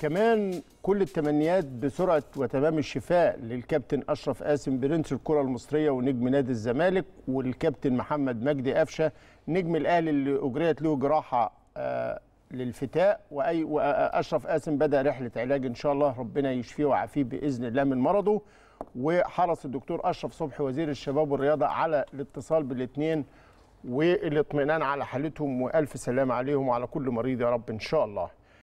كمان كل التمنيات بسرعه وتمام الشفاء للكابتن اشرف قاسم برنس الكره المصريه ونجم نادي الزمالك والكابتن محمد مجدي قفشه نجم الاهلي اللي اجريت له جراحه آه، للفتاء واي واشرف قاسم بدا رحله علاج ان شاء الله ربنا يشفيه ويعافيه باذن الله من مرضه وحرص الدكتور اشرف صبحي وزير الشباب والرياضه على الاتصال بالاثنين والاطمئنان على حالتهم والف سلام عليهم وعلى كل مريض يا رب ان شاء الله